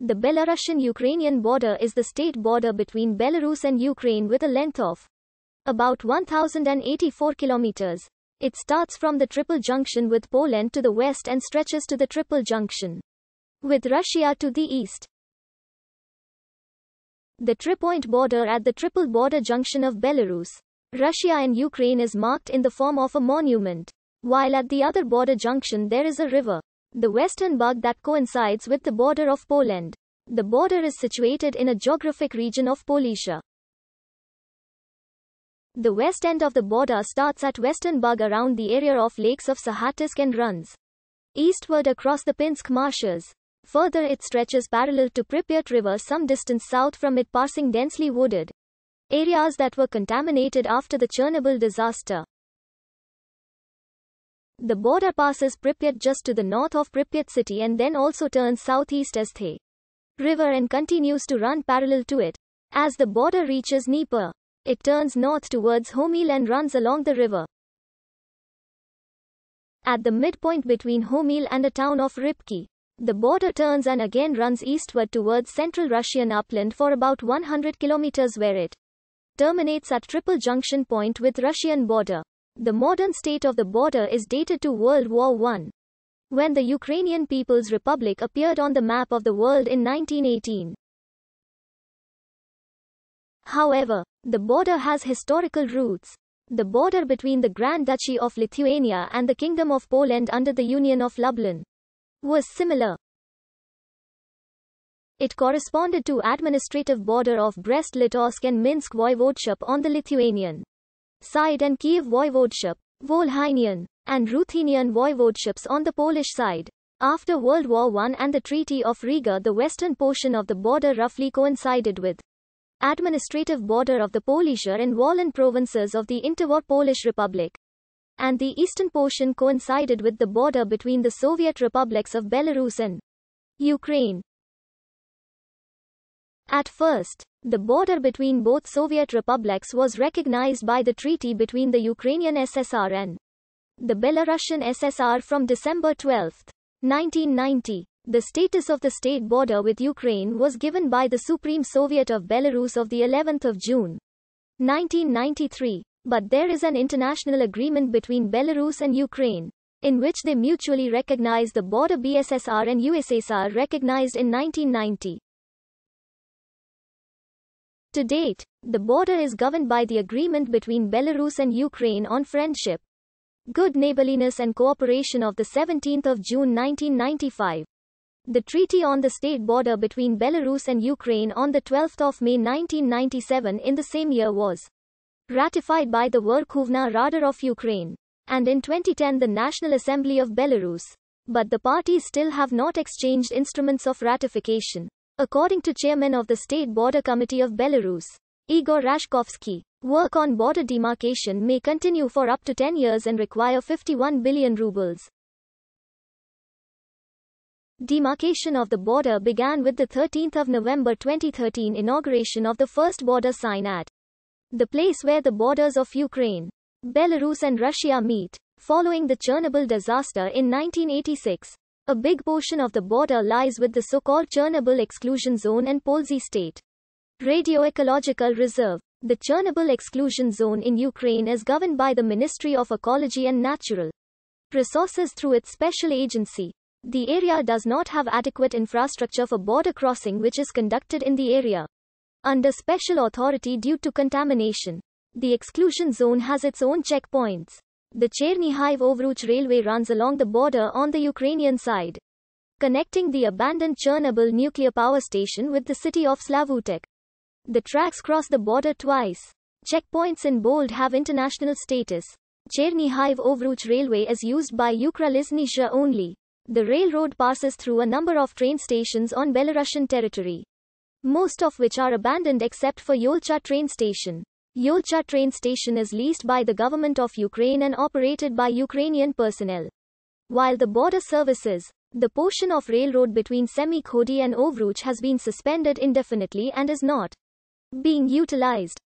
The Belarusian-Ukrainian border is the state border between Belarus and Ukraine with a length of about 1,084 kilometers. It starts from the triple junction with Poland to the west and stretches to the triple junction with Russia to the east. The tripoint point border at the triple border junction of Belarus, Russia and Ukraine is marked in the form of a monument, while at the other border junction there is a river the western bug that coincides with the border of Poland. The border is situated in a geographic region of Polesia. The west end of the border starts at western bug around the area of lakes of Sahatisk and runs eastward across the Pinsk marshes. Further it stretches parallel to Pripyat River some distance south from it passing densely wooded areas that were contaminated after the Chernobyl disaster. The border passes Pripyat just to the north of Pripyat city and then also turns southeast as the river and continues to run parallel to it. As the border reaches Dnieper, it turns north towards Homil and runs along the river. At the midpoint between Homil and the town of Ripki, the border turns and again runs eastward towards central Russian upland for about 100 kilometers where it terminates at triple junction point with Russian border. The modern state of the border is dated to World War I. When the Ukrainian People's Republic appeared on the map of the world in 1918. However, the border has historical roots. The border between the Grand Duchy of Lithuania and the Kingdom of Poland under the Union of Lublin was similar. It corresponded to administrative border of Brest-Litovsk and Minsk voivodeship on the Lithuanian side and Kiev Voivodeship, Volhynian, and Ruthenian voivodeships on the Polish side. After World War I and the Treaty of Riga the western portion of the border roughly coincided with administrative border of the Polisher and Wallen provinces of the interwar Polish Republic. And the eastern portion coincided with the border between the Soviet republics of Belarus and Ukraine. At first, the border between both Soviet republics was recognized by the treaty between the Ukrainian SSR and the Belarusian SSR from December 12, 1990. The status of the state border with Ukraine was given by the Supreme Soviet of Belarus of the 11th of June, 1993. But there is an international agreement between Belarus and Ukraine, in which they mutually recognize the border BSSR and USSR recognized in 1990. To date, the border is governed by the agreement between Belarus and Ukraine on friendship, good neighborliness and cooperation of the 17th of June 1995. The treaty on the state border between Belarus and Ukraine on the 12th of May 1997 in the same year was ratified by the Verkhovna Rada of Ukraine and in 2010 the National Assembly of Belarus. But the parties still have not exchanged instruments of ratification. According to chairman of the State Border Committee of Belarus, Igor Rashkovsky, work on border demarcation may continue for up to 10 years and require 51 billion rubles. Demarcation of the border began with the 13th of November 2013 inauguration of the first border sign at the place where the borders of Ukraine, Belarus and Russia meet, following the Chernobyl disaster in 1986. A big portion of the border lies with the so-called Chernobyl exclusion zone and Polsi state. Radioecological Reserve. The Chernobyl exclusion zone in Ukraine is governed by the Ministry of Ecology and Natural Resources through its special agency. The area does not have adequate infrastructure for border crossing which is conducted in the area under special authority due to contamination. The exclusion zone has its own checkpoints. The Chernihiv-Ovruch railway runs along the border on the Ukrainian side, connecting the abandoned Chernobyl nuclear power station with the city of Slavutek. The tracks cross the border twice. Checkpoints in bold have international status. Chernihiv-Ovruch railway is used by Ukraliznisha only. The railroad passes through a number of train stations on Belarusian territory, most of which are abandoned except for Yolcha train station. Yulcha train station is leased by the government of Ukraine and operated by Ukrainian personnel. While the border services, the portion of railroad between Semikhodi and Ovruch has been suspended indefinitely and is not being utilized.